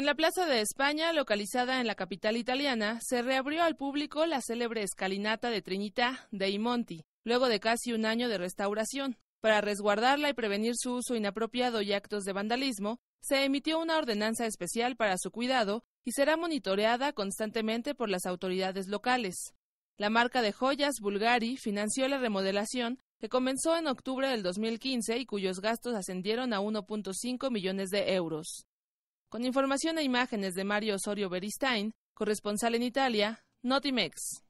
En la Plaza de España, localizada en la capital italiana, se reabrió al público la célebre escalinata de Trinità dei Monti, luego de casi un año de restauración. Para resguardarla y prevenir su uso inapropiado y actos de vandalismo, se emitió una ordenanza especial para su cuidado y será monitoreada constantemente por las autoridades locales. La marca de joyas Bulgari financió la remodelación que comenzó en octubre del 2015 y cuyos gastos ascendieron a 1.5 millones de euros. Con información e imágenes de Mario Osorio Beristain, corresponsal en Italia, Notimex.